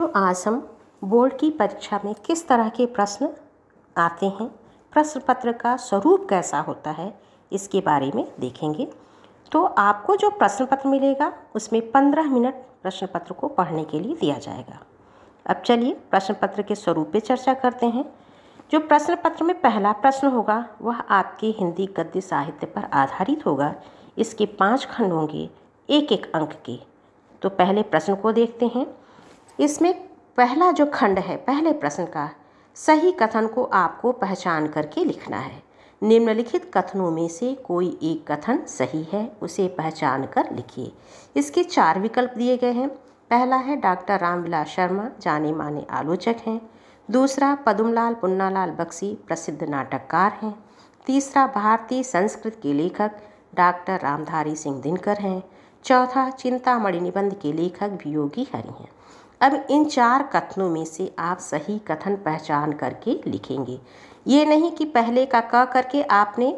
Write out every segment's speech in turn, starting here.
तो हम बोर्ड की परीक्षा में किस तरह के प्रश्न आते हैं प्रश्न पत्र का स्वरूप कैसा होता है इसके बारे में देखेंगे तो आपको जो प्रश्न पत्र मिलेगा उसमें पंद्रह मिनट प्रश्न पत्र को पढ़ने के लिए दिया जाएगा अब चलिए प्रश्न पत्र के स्वरूप पे चर्चा करते हैं जो प्रश्न पत्र में पहला प्रश्न होगा वह आपके हिंदी गद्य साहित्य पर आधारित होगा इसके पाँच खंड होंगे एक एक अंक के तो पहले प्रश्न को देखते हैं इसमें पहला जो खंड है पहले प्रश्न का सही कथन को आपको पहचान करके लिखना है निम्नलिखित कथनों में से कोई एक कथन सही है उसे पहचान कर लिखिए इसके चार विकल्प दिए गए हैं पहला है डॉक्टर रामविलास शर्मा जाने माने आलोचक हैं दूसरा पदुमलाल पुन्नालाल बक्सी प्रसिद्ध नाटककार हैं तीसरा भारतीय संस्कृत के लेखक डॉक्टर रामधारी सिंह दिनकर हैं चौथा चिंतामणि निबंध के लेखक भी योगी हरि हैं अब इन चार कथनों में से आप सही कथन पहचान करके लिखेंगे ये नहीं कि पहले का क करके आपने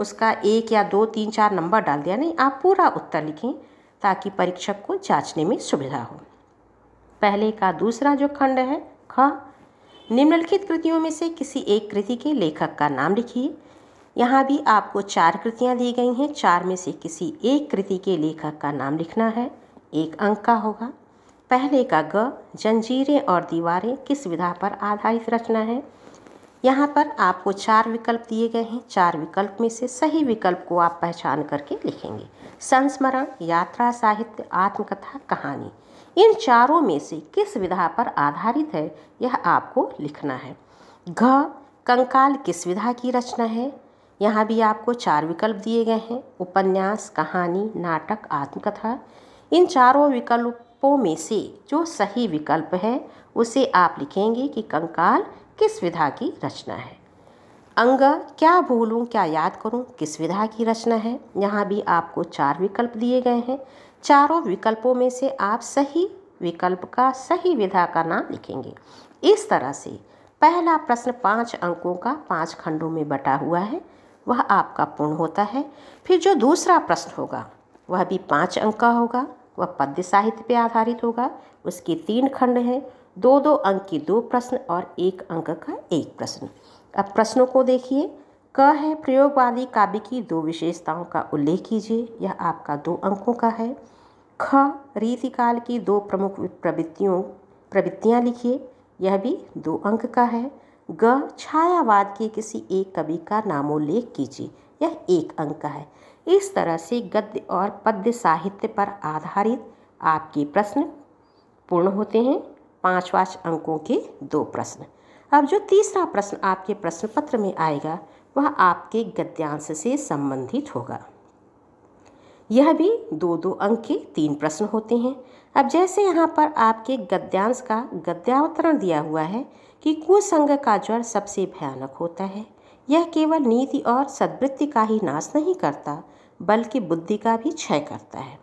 उसका एक या दो तीन चार नंबर डाल दिया नहीं आप पूरा उत्तर लिखें ताकि परीक्षक को जांचने में सुविधा हो पहले का दूसरा जो खंड है ख निम्नलिखित कृतियों में से किसी एक कृति के लेखक का नाम लिखिए यहाँ भी आपको चार कृतियाँ दी गई हैं चार में से किसी एक कृति के लेखक का नाम लिखना है एक अंक का होगा पहले का ग जंजीरें और दीवारें किस विधा पर आधारित रचना है यहाँ पर आपको चार विकल्प दिए गए हैं चार विकल्प में से सही विकल्प को आप पहचान करके लिखेंगे संस्मरण यात्रा साहित्य आत्मकथा कहानी इन चारों में से किस विधा पर आधारित है यह आपको लिखना है घ कंकाल किस विधा की रचना है यहाँ भी आपको चार विकल्प दिए गए हैं उपन्यास कहानी नाटक आत्मकथा इन चारों विकल्प विकल्पों में से जो सही विकल्प है उसे आप लिखेंगे कि कंकाल किस विधा की रचना है अंग क्या भूलूं क्या याद करूं किस विधा की रचना है यहाँ भी आपको चार विकल्प दिए गए हैं चारों विकल्पों में से आप सही विकल्प का सही विधा का नाम लिखेंगे इस तरह से पहला प्रश्न पाँच अंकों का पाँच खंडों में बटा हुआ है वह आपका पूर्ण होता है फिर जो दूसरा प्रश्न होगा वह भी पाँच अंक का होगा वह पद्य साहित्य पर आधारित होगा उसके तीन खंड हैं दो दो अंक के दो प्रश्न और एक अंक का एक प्रश्न अब प्रश्नों को देखिए क है प्रयोगवादी काव्य की दो विशेषताओं का उल्लेख कीजिए यह आपका दो अंकों का है ख रीतिकाल की दो प्रमुख प्रवृत्तियों प्रवृत्तियाँ लिखिए यह भी दो अंक का है ग छायावाद के किसी एक कवि का नामोल्लेख कीजिए यह एक अंक का है इस तरह से गद्य और पद्य साहित्य पर आधारित आपके प्रश्न पूर्ण होते हैं पाँच पाँच अंकों के दो प्रश्न अब जो तीसरा प्रश्न आपके प्रश्न पत्र में आएगा वह आपके गद्यांश से संबंधित होगा यह भी दो दो अंक के तीन प्रश्न होते हैं अब जैसे यहाँ पर आपके गद्यांश का गद्यावतरण दिया हुआ है कि कुसंग का ज्वर सबसे भयानक होता है यह केवल नीति और सदवृत्ति का ही नाश नहीं करता बल्कि बुद्धि का भी क्षय करता है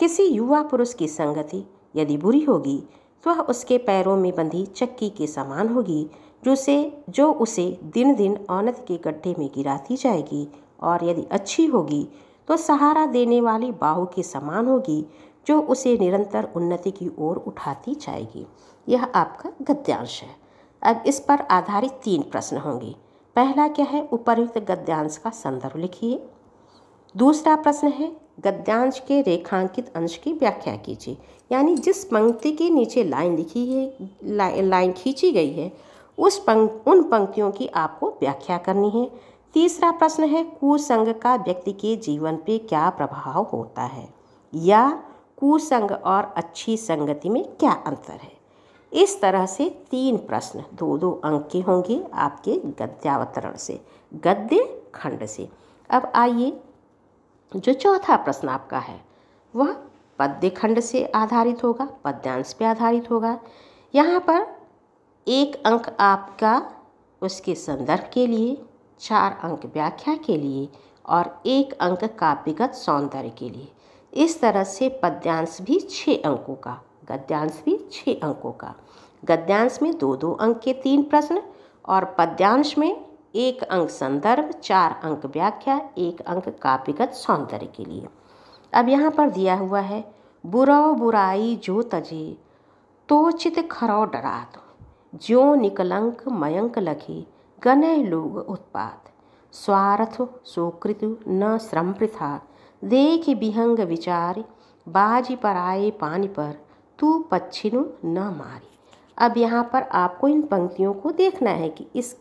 किसी युवा पुरुष की संगति यदि बुरी होगी तो वह उसके पैरों में बंधी चक्की के समान होगी जो से जो उसे दिन दिन औनत के गड्ढे में गिराती जाएगी और यदि अच्छी होगी तो सहारा देने वाली बाहू के समान होगी जो उसे निरंतर उन्नति की ओर उठाती जाएगी यह आपका गद्यांश है अब इस पर आधारित तीन प्रश्न होंगे पहला क्या है उपरयुक्त गद्यांश का संदर्भ लिखिए दूसरा प्रश्न है गद्यांश के रेखांकित अंश की व्याख्या कीजिए यानी जिस पंक्ति के नीचे लाइन लिखी है ला, लाइन खींची गई है उस पंक् उन पंक्तियों की आपको व्याख्या करनी है तीसरा प्रश्न है कुसंग का व्यक्ति के जीवन पे क्या प्रभाव होता है या कुसंग और अच्छी संगति में क्या अंतर है इस तरह से तीन प्रश्न दो दो अंक के होंगे आपके गद्यावतरण से गद्य खंड से अब आइए जो चौथा प्रश्न आपका है वह पद्य खंड से आधारित होगा पद्यांश पे आधारित होगा यहाँ पर एक अंक आपका उसके संदर्भ के लिए चार अंक व्याख्या के लिए और एक अंक काव्यगत सौंदर्य के लिए इस तरह से पद्यांश भी छः अंकों का गद्यांश भी छः अंकों का गद्यांश में दो दो अंक के तीन प्रश्न और पद्यांश में एक अंक संदर्भ चार अंक व्याख्या एक अंक काव्यगत सौंदर्य के लिए अब यहाँ पर दिया हुआ है बुरा बुराई जो तजे तो चित खरो डरात दो ज्यो निकलंक मयंक लखे गने लोग उत्पाद स्वार्थ सोकृत न श्रम पृथा देख विहंग विचार बाजी पर आए पानी पर तू पक्षिनु न मारी अब यहाँ पर आपको इन पंक्तियों को देखना है कि इस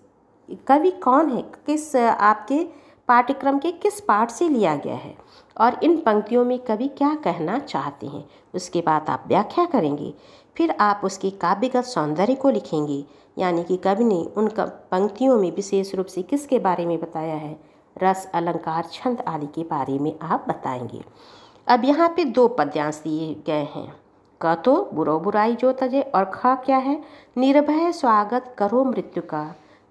कवि कौन है किस आपके पाठ्यक्रम के किस पाठ से लिया गया है और इन पंक्तियों में कवि क्या कहना चाहते हैं उसके बाद आप व्याख्या करेंगे फिर आप उसके काव्यगत सौंदर्य को लिखेंगे यानी कि कवि ने उन पंक्तियों में विशेष रूप से किसके बारे में बताया है रस अलंकार छंद आदि के बारे में आप बताएंगे अब यहाँ पे दो पद्यांश दिए गए हैं क तो बुरो बुराई जो तजे और ख क्या है निर्भय स्वागत करो मृत्यु का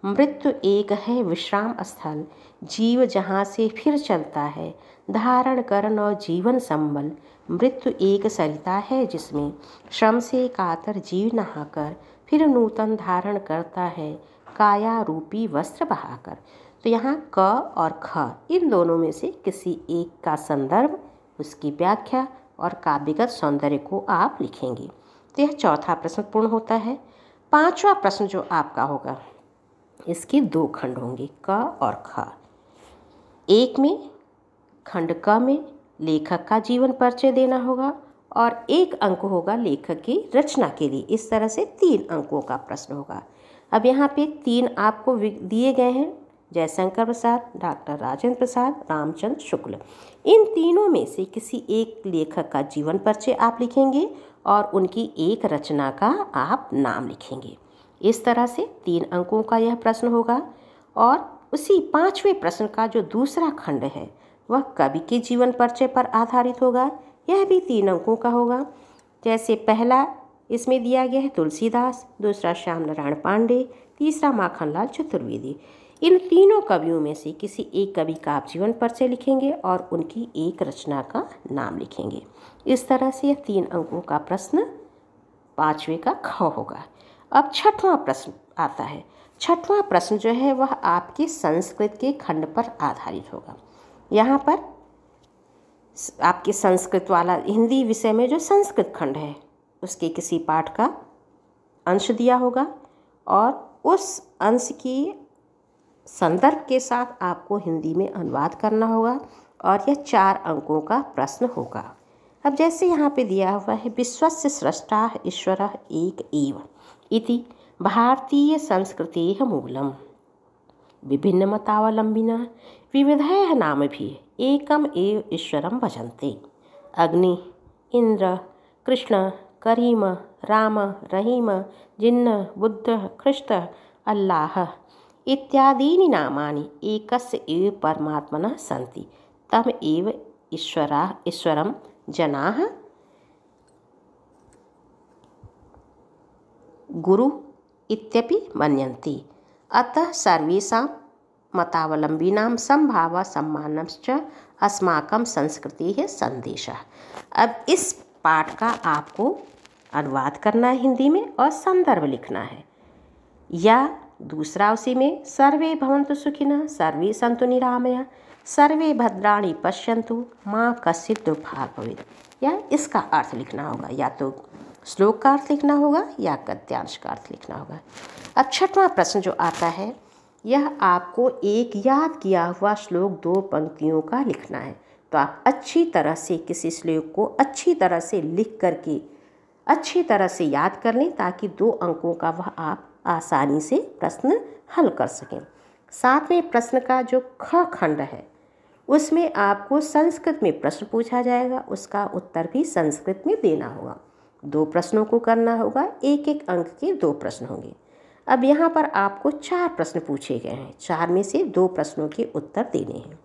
मृत्यु एक है विश्राम स्थल जीव जहाँ से फिर चलता है धारण करण और जीवन संबल मृत्यु एक सरिता है जिसमें श्रम से कातर जीव नहाकर फिर नूतन धारण करता है काया रूपी वस्त्र बहाकर तो यहाँ क और ख इन दोनों में से किसी एक का संदर्भ उसकी व्याख्या और काव्यगत सौंदर्य को आप लिखेंगे तो यह चौथा प्रश्न पूर्ण होता है पांचवा प्रश्न जो आपका होगा इसके दो खंड होंगे क और ख एक में खंड क में लेखक का जीवन परिचय देना होगा और एक अंक होगा लेखक की रचना के लिए इस तरह से तीन अंकों का प्रश्न होगा अब यहाँ पे तीन आपको दिए गए हैं जयशंकर प्रसाद डॉक्टर राजेंद्र प्रसाद रामचंद्र शुक्ल इन तीनों में से किसी एक लेखक का जीवन परिचय आप लिखेंगे और उनकी एक रचना का आप नाम लिखेंगे इस तरह से तीन अंकों का यह प्रश्न होगा और उसी पांचवें प्रश्न का जो दूसरा खंड है वह कवि के जीवन परिचय पर आधारित होगा यह भी तीन अंकों का होगा जैसे पहला इसमें दिया गया है तुलसीदास दूसरा श्याम नारायण पांडे तीसरा माखनलाल चतुर्वेदी इन तीनों कवियों में से किसी एक कवि का आप जीवन परिचय लिखेंगे और उनकी एक रचना का नाम लिखेंगे इस तरह से यह तीन अंकों का प्रश्न पाँचवें का ख होगा अब छठवां प्रश्न आता है छठवां प्रश्न जो है वह आपकी संस्कृत के खंड पर आधारित होगा यहाँ पर आपके संस्कृत वाला हिंदी विषय में जो संस्कृत खंड है उसके किसी पाठ का अंश दिया होगा और उस अंश की संदर्भ के साथ आपको हिंदी में अनुवाद करना होगा और यह चार अंकों का प्रश्न होगा अब जैसे यहाँ पे दिया हुआ है विश्वस्य सृष्टा ईश्वर एक एवं इति भारतीय भारतीयसंस्कृतेः मूलं विभिन्नमतावलम्बिनः विविधैः नामभिः एकम् एव ईश्वर भजन्ते अग्नि इंद्र कृष्ण करीम राम रहीम जिन्न बुद्ध ख्रिस्तः अल्लाह इत्यादीनि नामानि एकस्य एव परमात्मनः सन्ति तम एव ईश्वरा ईश्वरं जनाः गुरु इत्यपि मन्यन्ते अतः सर्वेषां मतावलम्बिनां सम्भावसम्मानश्च अस्माकं संस्कृतेः संदेश अब इस पाठ का आपको अनुवाद करना है हिंदी में और संदर्भ लिखना है या दूसरा उसी में सर्वे भवन्तु सुखिन सर्वे संतु निरामया सर्वे भद्राणी पश्यंतु माँ कश्य दुर्भाग भवि या इसका अर्थ लिखना होगा या तो श्लोक का अर्थ लिखना होगा या गद्यांश का अर्थ लिखना होगा अब छठवां प्रश्न जो आता है यह आपको एक याद किया हुआ श्लोक दो पंक्तियों का लिखना है तो आप अच्छी तरह से किसी श्लोक को अच्छी तरह से लिख करके अच्छी तरह से याद कर लें ताकि दो अंकों का वह आप आसानी से प्रश्न हल कर सकें सातवें प्रश्न का जो ख खंड है उसमें आपको संस्कृत में प्रश्न पूछा जाएगा उसका उत्तर भी संस्कृत में देना होगा दो प्रश्नों को करना होगा एक एक अंक के दो प्रश्न होंगे अब यहाँ पर आपको चार प्रश्न पूछे गए हैं चार में से दो प्रश्नों के उत्तर देने हैं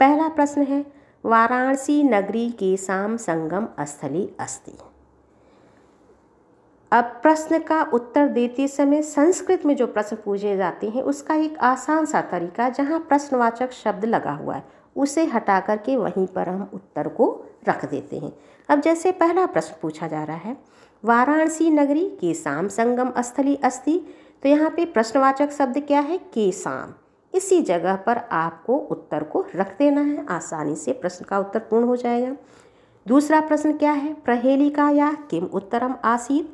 पहला प्रश्न है वाराणसी नगरी के साम संगम स्थली अस्थि अब प्रश्न का उत्तर देते समय संस्कृत में जो प्रश्न पूछे जाते हैं उसका एक आसान सा तरीका जहाँ प्रश्नवाचक शब्द लगा हुआ है उसे हटा कर के वहीं पर हम उत्तर को रख देते हैं अब जैसे पहला प्रश्न पूछा जा रहा है वाराणसी नगरी के शाम संगम स्थली अस्थि तो यहाँ पे प्रश्नवाचक शब्द क्या है के शाम इसी जगह पर आपको उत्तर को रख देना है आसानी से प्रश्न का उत्तर पूर्ण हो जाएगा दूसरा प्रश्न क्या है प्रहेली का या किम उत्तरम आसीत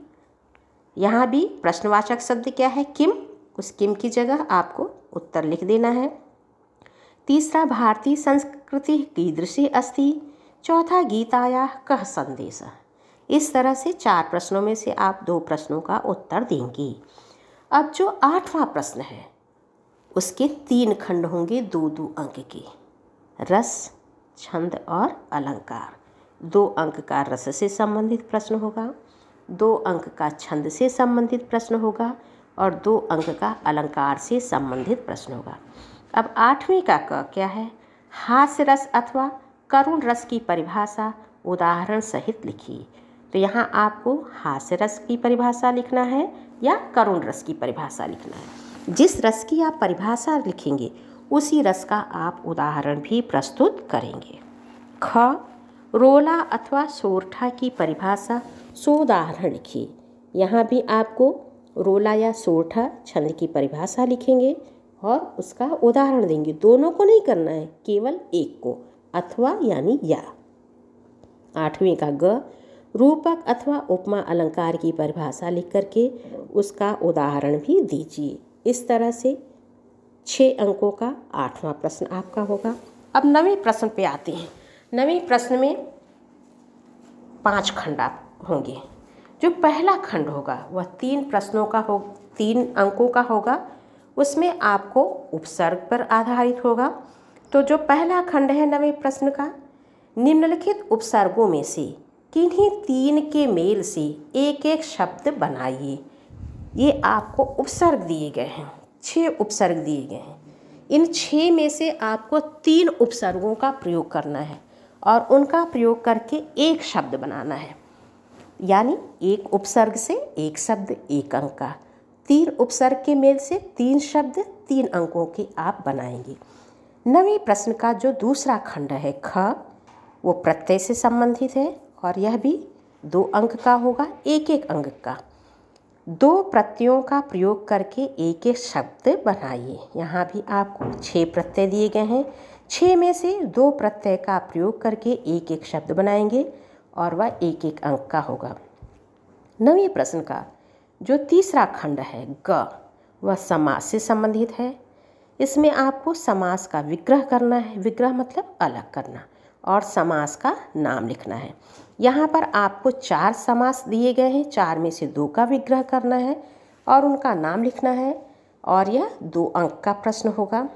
यहाँ भी प्रश्नवाचक शब्द क्या है किम उस किम की जगह आपको उत्तर लिख देना है तीसरा भारतीय संस्कृति कीदृशी अस्थि चौथा गीताया कह संदेश इस तरह से चार प्रश्नों में से आप दो प्रश्नों का उत्तर देंगी अब जो आठवां प्रश्न है उसके तीन खंड होंगे दो दो अंक के रस छंद और अलंकार दो अंक का रस से संबंधित प्रश्न होगा दो अंक का छंद से संबंधित प्रश्न होगा और दो अंक का अलंकार से संबंधित प्रश्न होगा अब आठवीं का क क्या है हास्य रस अथवा करुण रस की परिभाषा उदाहरण सहित लिखिए तो यहाँ आपको हास्य रस की परिभाषा लिखना है या करुण रस की परिभाषा लिखना है जिस रस की आप परिभाषा लिखेंगे उसी रस का आप उदाहरण भी प्रस्तुत करेंगे ख रोला अथवा सोरठा की परिभाषा सो उदाहरण लिखिए यहाँ भी आपको रोला या सोरठा छंद की परिभाषा लिखेंगे और उसका उदाहरण देंगे दोनों को नहीं करना है केवल एक को अथवा यानी या आठवीं का ग रूपक अथवा उपमा अलंकार की परिभाषा लिख करके उसका उदाहरण भी दीजिए इस तरह से छः अंकों का आठवां प्रश्न आपका होगा अब नवे प्रश्न पे आते हैं नवे प्रश्न में पांच खंड आप होंगे जो पहला खंड होगा वह तीन प्रश्नों का हो तीन अंकों का होगा उसमें आपको उपसर्ग पर आधारित होगा तो जो पहला खंड है नवे प्रश्न का निम्नलिखित उपसर्गों में से किन्हीं तीन के मेल से एक एक शब्द बनाइए ये आपको उपसर्ग दिए गए हैं छः उपसर्ग दिए गए हैं इन छः में से आपको तीन उपसर्गों का प्रयोग करना है और उनका प्रयोग करके एक शब्द बनाना है यानी एक उपसर्ग से एक शब्द एक अंक का तीन उपसर्ग के मेल से तीन शब्द तीन अंकों के आप बनाएंगे नवे प्रश्न का जो दूसरा खंड है ख वो प्रत्यय से संबंधित है और यह भी दो अंक का होगा एक एक अंक का दो प्रत्ययों का प्रयोग करके एक एक शब्द बनाइए यहाँ भी आपको छः प्रत्यय दिए गए हैं छः में से दो प्रत्यय का प्रयोग करके एक एक शब्द बनाएंगे और वह एक एक अंक का होगा नवे प्रश्न का जो तीसरा खंड है ग वह समास से संबंधित है इसमें आपको समास का विग्रह करना है विग्रह मतलब अलग करना और समास का नाम लिखना है यहाँ पर आपको चार समास दिए गए हैं चार में से दो का विग्रह करना है और उनका नाम लिखना है और यह दो अंक का प्रश्न होगा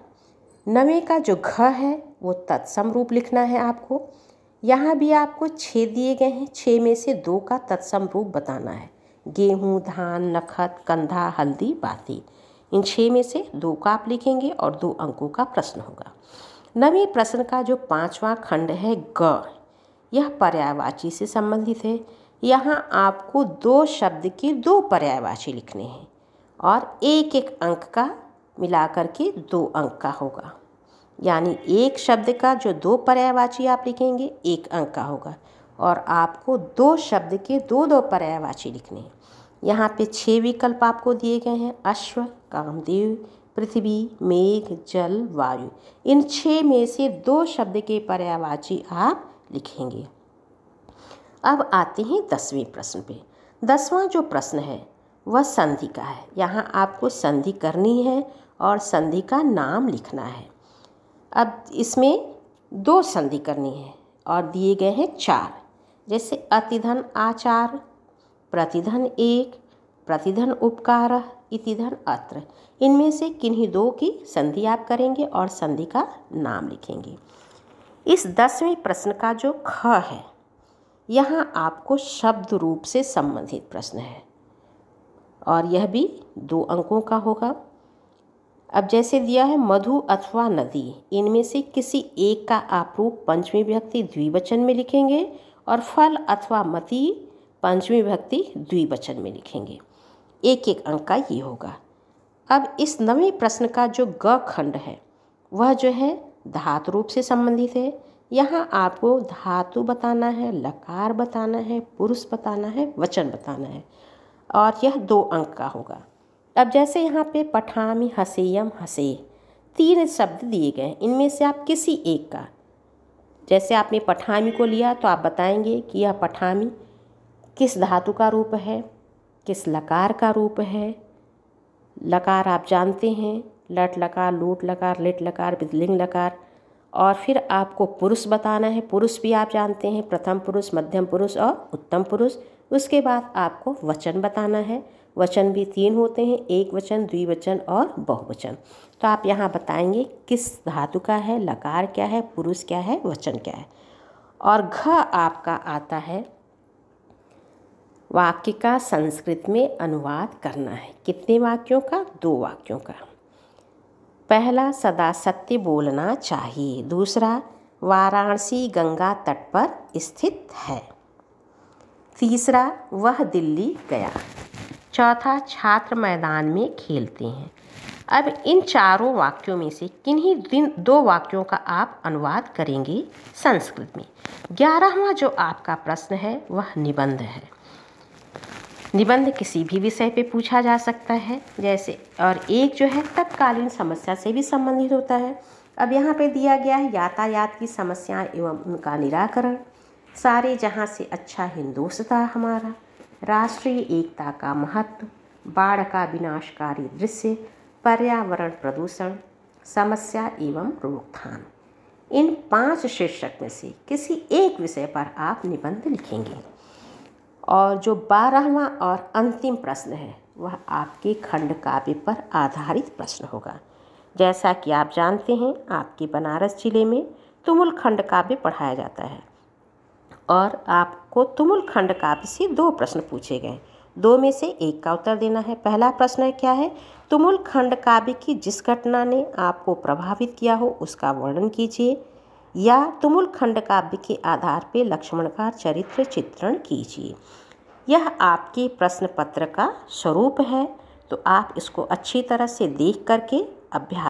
नवे का जो घ है वो तत्सम रूप लिखना है आपको यहाँ भी आपको छः दिए गए हैं छः में से दो का तत्सम रूप बताना है गेहूँ धान नखत कंधा हल्दी बाती इन छः में से दो का आप लिखेंगे और दो अंकों का प्रश्न होगा नवे प्रश्न का जो पांचवा खंड है ग यह पर्यायवाची से संबंधित है यहाँ आपको दो शब्द के दो पर्यायवाची लिखने हैं और एक एक अंक का मिला करके दो अंक का होगा यानी एक शब्द का जो दो पर्यायवाची आप लिखेंगे एक अंक का होगा और आपको दो शब्द के दो दो पर्यायवाची लिखने हैं यहाँ पे छह विकल्प आपको दिए गए हैं अश्व कामदेव पृथ्वी मेघ जल वायु इन छः में से दो शब्द के पर्यायवाची आप लिखेंगे अब आते हैं दसवें प्रश्न पे दसवां जो प्रश्न है वह संधि का है यहाँ आपको संधि करनी है और संधि का नाम लिखना है अब इसमें दो संधि करनी है और दिए गए हैं चार जैसे अतिधन आचार प्रतिधन एक प्रतिधन उपकार इतिधन अत्र इनमें से किन्हीं दो की संधि आप करेंगे और संधि का नाम लिखेंगे इस दसवें प्रश्न का जो ख है यहाँ आपको शब्द रूप से संबंधित प्रश्न है और यह भी दो अंकों का होगा अब जैसे दिया है मधु अथवा नदी इनमें से किसी एक का आप रूप पंचमी व्यक्ति द्विवचन में लिखेंगे और फल अथवा मति पांचवी भक्ति द्विवचन में लिखेंगे एक एक अंक का ये होगा अब इस नवे प्रश्न का जो ग खंड है वह जो है धातु रूप से संबंधित है यहाँ आपको धातु बताना है लकार बताना है पुरुष बताना है वचन बताना है और यह दो अंक का होगा अब जैसे यहाँ पे पठामी हसेयम हसे तीन शब्द दिए गए इनमें से आप किसी एक का जैसे आपने पठामी को लिया तो आप बताएंगे कि यह पठामी किस धातु का रूप है किस लकार का रूप है लकार आप जानते हैं लट लकार लूट लकार लिट लकार बिजलिंग लकार और फिर आपको पुरुष बताना है पुरुष भी आप जानते हैं प्रथम पुरुष मध्यम पुरुष और उत्तम पुरुष उसके बाद आपको वचन बताना है वचन भी तीन होते हैं एक वचन द्विवचन और बहुवचन तो आप यहाँ बताएंगे किस धातु का है लकार क्या है पुरुष क्या है वचन क्या है और घ आपका आता है वाक्य का संस्कृत में अनुवाद करना है कितने वाक्यों का दो वाक्यों का पहला सदा सत्य बोलना चाहिए दूसरा वाराणसी गंगा तट पर स्थित है तीसरा वह दिल्ली गया चौथा छात्र मैदान में खेलते हैं अब इन चारों वाक्यों में से किन्हीं दिन दो वाक्यों का आप अनुवाद करेंगे संस्कृत में ग्यारहवा जो आपका प्रश्न है वह निबंध है निबंध किसी भी विषय पे पूछा जा सकता है जैसे और एक जो है तत्कालीन समस्या से भी संबंधित होता है अब यहाँ पे दिया गया है यातायात की समस्याएं एवं उनका निराकरण सारे जहाँ से अच्छा था हमारा राष्ट्रीय एकता का महत्व बाढ़ का विनाशकारी दृश्य पर्यावरण प्रदूषण समस्या एवं रोकथाम इन पांच शीर्षक में से किसी एक विषय पर आप निबंध लिखेंगे और जो बारहवा और अंतिम प्रश्न है वह आपके खंड काव्य पर आधारित प्रश्न होगा जैसा कि आप जानते हैं आपके बनारस जिले में तुमुल खंड काव्य पढ़ाया जाता है और आपको तुमुल खंड काव्य से दो प्रश्न पूछे गए दो में से एक का उत्तर देना है पहला प्रश्न क्या है तुमुल खंड काव्य की जिस घटना ने आपको प्रभावित किया हो उसका वर्णन कीजिए या तुमुल खंड काव्य के आधार पर लक्ष्मण का चरित्र चित्रण कीजिए यह आपके प्रश्न पत्र का स्वरूप है तो आप इसको अच्छी तरह से देख करके अभ्यास